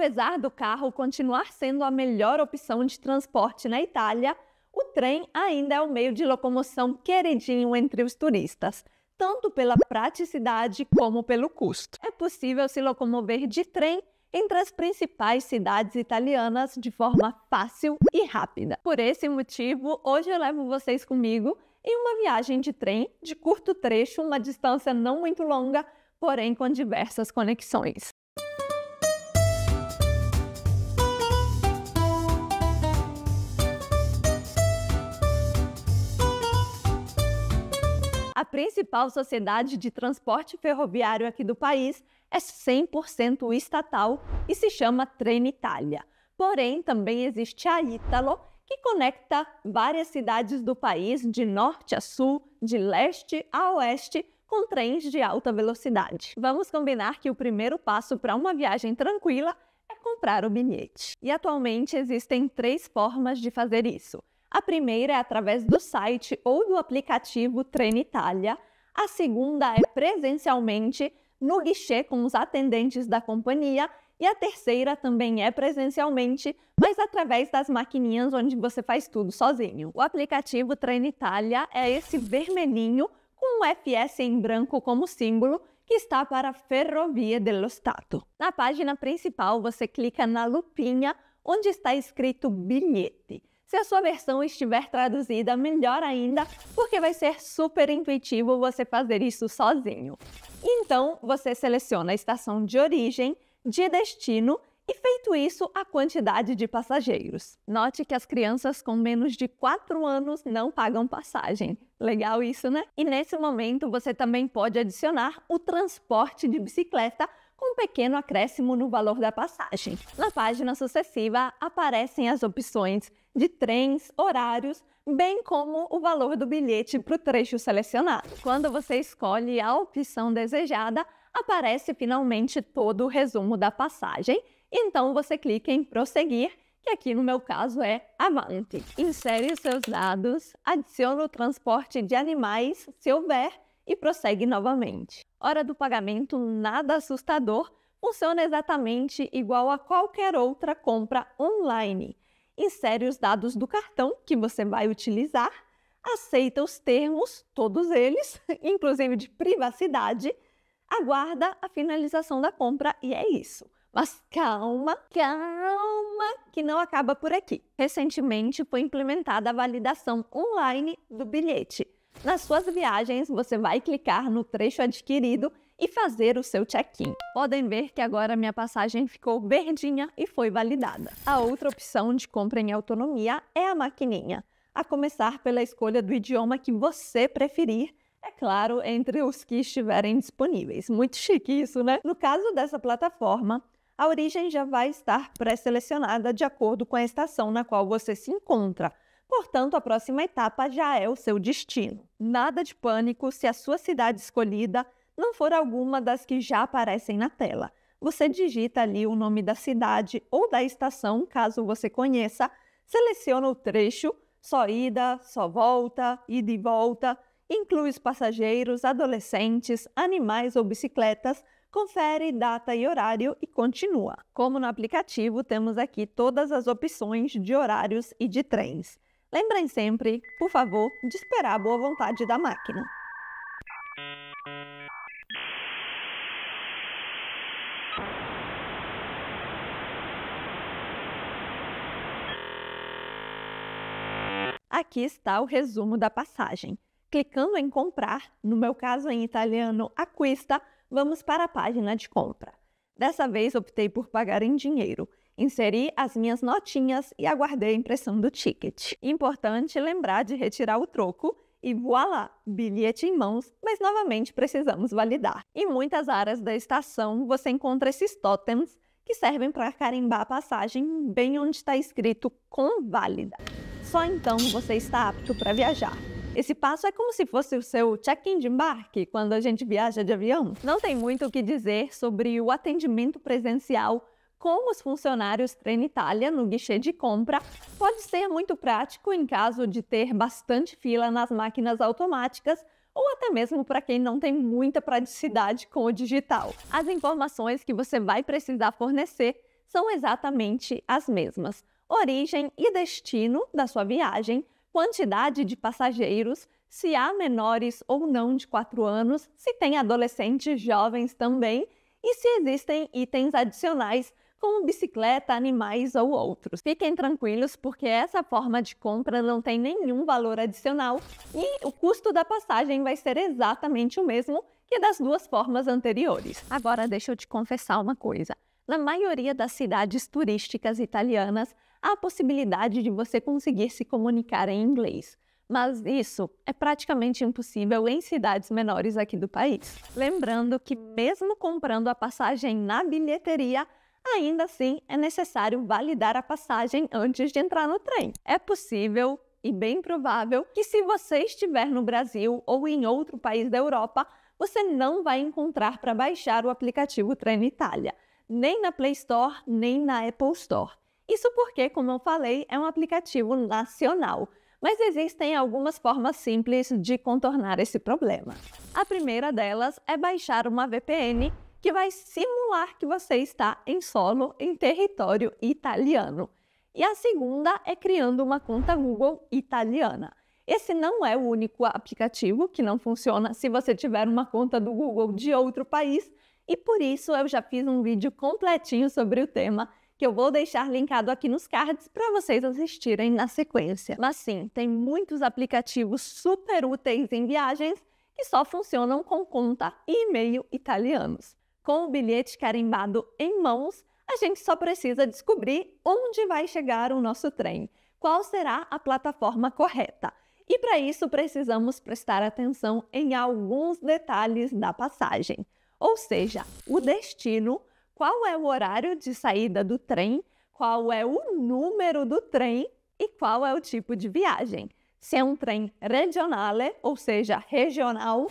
apesar do carro continuar sendo a melhor opção de transporte na Itália, o trem ainda é o meio de locomoção queridinho entre os turistas, tanto pela praticidade como pelo custo. É possível se locomover de trem entre as principais cidades italianas de forma fácil e rápida. Por esse motivo, hoje eu levo vocês comigo em uma viagem de trem de curto trecho, uma distância não muito longa, porém com diversas conexões. principal sociedade de transporte ferroviário aqui do país é 100% estatal e se chama Trenitalia. Porém, também existe a Ítalo, que conecta várias cidades do país de norte a sul, de leste a oeste, com trens de alta velocidade. Vamos combinar que o primeiro passo para uma viagem tranquila é comprar o bilhete. E atualmente existem três formas de fazer isso a primeira é através do site ou do aplicativo Trenitalia. A segunda é presencialmente no guichê com os atendentes da companhia. E a terceira também é presencialmente, mas através das maquininhas onde você faz tudo sozinho. O aplicativo Trenitalia é esse vermelhinho com o FS em branco como símbolo que está para Ferrovia dello Stato. Na página principal, você clica na lupinha onde está escrito bilhete. Se a sua versão estiver traduzida, melhor ainda, porque vai ser super intuitivo você fazer isso sozinho. Então, você seleciona a estação de origem, de destino e feito isso, a quantidade de passageiros. Note que as crianças com menos de 4 anos não pagam passagem. Legal isso, né? E nesse momento você também pode adicionar o transporte de bicicleta com um pequeno acréscimo no valor da passagem. Na página sucessiva aparecem as opções de trens, horários, bem como o valor do bilhete para o trecho selecionado. Quando você escolhe a opção desejada, aparece finalmente todo o resumo da passagem. Então você clica em prosseguir, que aqui no meu caso é avante. Insere seus dados, adicione o transporte de animais, se houver, e prossegue novamente. Hora do pagamento nada assustador, funciona exatamente igual a qualquer outra compra online. Insere os dados do cartão que você vai utilizar, aceita os termos, todos eles, inclusive de privacidade, aguarda a finalização da compra e é isso. Mas calma, calma, que não acaba por aqui. Recentemente foi implementada a validação online do bilhete, nas suas viagens, você vai clicar no trecho adquirido e fazer o seu check-in. Podem ver que agora minha passagem ficou verdinha e foi validada. A outra opção de compra em autonomia é a maquininha, a começar pela escolha do idioma que você preferir é claro, entre os que estiverem disponíveis. Muito chique isso, né? No caso dessa plataforma, a origem já vai estar pré-selecionada de acordo com a estação na qual você se encontra. Portanto, a próxima etapa já é o seu destino. Nada de pânico se a sua cidade escolhida não for alguma das que já aparecem na tela. Você digita ali o nome da cidade ou da estação, caso você conheça, seleciona o trecho, só ida, só volta, ida e volta, inclui os passageiros, adolescentes, animais ou bicicletas, confere data e horário e continua. Como no aplicativo, temos aqui todas as opções de horários e de trens. Lembrem sempre, por favor, de esperar a boa vontade da máquina. Aqui está o resumo da passagem. Clicando em comprar, no meu caso em italiano acquista, vamos para a página de compra. Dessa vez optei por pagar em dinheiro. Inseri as minhas notinhas e aguardei a impressão do ticket. Importante lembrar de retirar o troco e voilà bilhete em mãos, mas novamente precisamos validar. Em muitas áreas da estação você encontra esses totems que servem para carimbar a passagem bem onde está escrito com válida. Só então você está apto para viajar. Esse passo é como se fosse o seu check-in de embarque quando a gente viaja de avião. Não tem muito o que dizer sobre o atendimento presencial com os funcionários Trenitalia no guichê de compra pode ser muito prático em caso de ter bastante fila nas máquinas automáticas ou até mesmo para quem não tem muita praticidade com o digital. As informações que você vai precisar fornecer são exatamente as mesmas: origem e destino da sua viagem, quantidade de passageiros, se há menores ou não de 4 anos, se tem adolescentes jovens também e se existem itens adicionais como bicicleta, animais ou outros. Fiquem tranquilos, porque essa forma de compra não tem nenhum valor adicional e o custo da passagem vai ser exatamente o mesmo que das duas formas anteriores. Agora, deixa eu te confessar uma coisa. Na maioria das cidades turísticas italianas, há a possibilidade de você conseguir se comunicar em inglês mas isso é praticamente impossível em cidades menores aqui do país. Lembrando que, mesmo comprando a passagem na bilheteria, ainda assim é necessário validar a passagem antes de entrar no trem. É possível e bem provável que, se você estiver no Brasil ou em outro país da Europa, você não vai encontrar para baixar o aplicativo Trem Itália, nem na Play Store, nem na Apple Store. Isso porque, como eu falei, é um aplicativo nacional. Mas existem algumas formas simples de contornar esse problema. A primeira delas é baixar uma VPN que vai simular que você está em solo em território italiano. E a segunda é criando uma conta Google italiana. Esse não é o único aplicativo que não funciona se você tiver uma conta do Google de outro país, e por isso eu já fiz um vídeo completinho sobre o tema que eu vou deixar linkado aqui nos cards para vocês assistirem na sequência. Mas sim, tem muitos aplicativos super úteis em viagens que só funcionam com conta e e-mail italianos. Com o bilhete carimbado em mãos, a gente só precisa descobrir onde vai chegar o nosso trem, qual será a plataforma correta. E para isso precisamos prestar atenção em alguns detalhes da passagem, ou seja, o destino, qual é o horário de saída do trem, qual é o número do trem e qual é o tipo de viagem. Se é um trem regionale, ou seja, regional,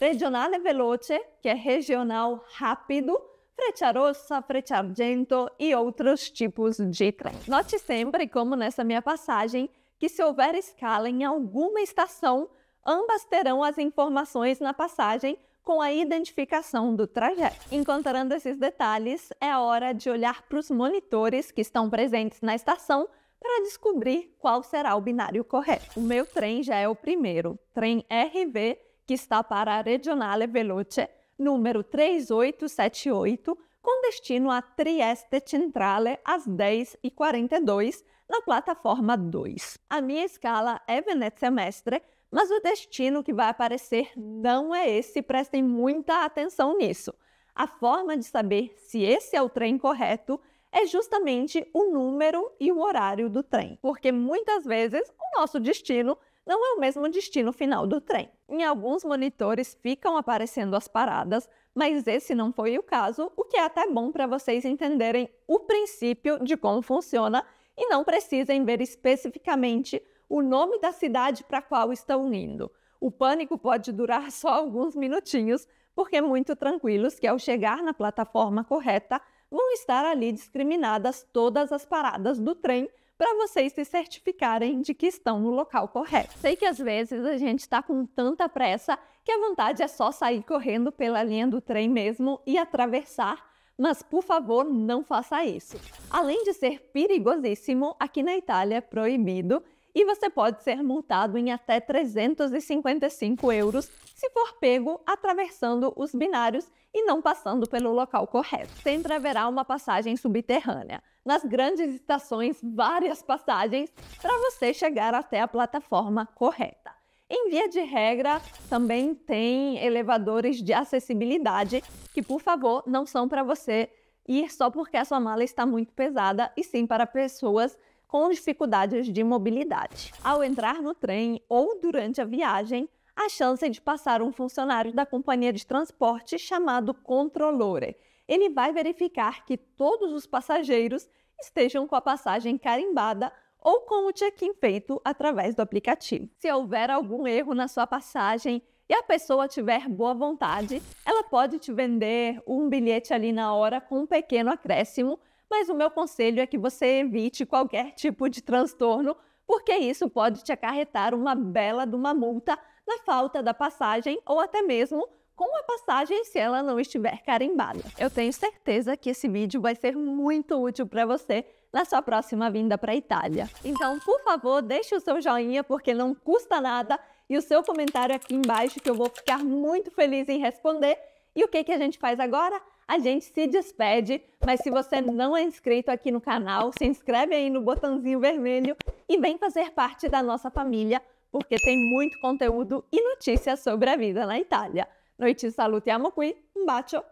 Regionale veloce, que é regional rápido, frecha rossa, frecha argento e outros tipos de trem. Note sempre, como nessa minha passagem, que se houver escala em alguma estação, ambas terão as informações na passagem com a identificação do trajeto. Encontrando esses detalhes, é hora de olhar para os monitores que estão presentes na estação para descobrir qual será o binário correto. O meu trem já é o primeiro, trem RV que está para a Regionale Veloce número 3878, com destino a Trieste Centrale às 10h42 na plataforma 2. A minha escala é Venezia Mestre, mas o destino que vai aparecer não é esse, prestem muita atenção nisso. A forma de saber se esse é o trem correto é justamente o número e o horário do trem, porque muitas vezes o nosso destino não é o mesmo destino final do trem. Em alguns monitores ficam aparecendo as paradas, mas esse não foi o caso, o que é até bom para vocês entenderem o princípio de como funciona e não precisem ver especificamente o nome da cidade para qual estão indo. O pânico pode durar só alguns minutinhos, porque é muito tranquilos que ao chegar na plataforma correta vão estar ali discriminadas todas as paradas do trem para vocês se certificarem de que estão no local correto. Sei que às vezes a gente está com tanta pressa que a vontade é só sair correndo pela linha do trem mesmo e atravessar mas por favor, não faça isso. Além de ser perigosíssimo, aqui na Itália é proibido e você pode ser multado em até 355 euros se for pego atravessando os binários e não passando pelo local correto. Sempre haverá uma passagem subterrânea. Nas grandes estações, várias passagens para você chegar até a plataforma correta. Em via de regra, também tem elevadores de acessibilidade que, por favor, não são para você ir só porque a sua mala está muito pesada, e sim para pessoas com dificuldades de mobilidade. Ao entrar no trem ou durante a viagem, a chance é de passar um funcionário da companhia de transporte chamado controlore. Ele vai verificar que todos os passageiros estejam com a passagem carimbada ou com o check-in feito através do aplicativo. Se houver algum erro na sua passagem e a pessoa tiver boa vontade, ela pode te vender um bilhete ali na hora com um pequeno acréscimo mas o meu conselho é que você evite qualquer tipo de transtorno, porque isso pode te acarretar uma bela de uma multa na falta da passagem ou até mesmo com a passagem se ela não estiver carimbada. Eu tenho certeza que esse vídeo vai ser muito útil para você na sua próxima vinda para a Itália. Então, por favor, deixe o seu joinha porque não custa nada e o seu comentário aqui embaixo que eu vou ficar muito feliz em responder. E o que, que a gente faz agora? a gente se despede. Mas se você não é inscrito aqui no canal, se inscreve aí no botãozinho vermelho e vem fazer parte da nossa família, porque tem muito conteúdo e notícias sobre a vida na Itália. Noite, salute amo qui, um bacio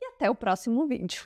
e até o próximo vídeo.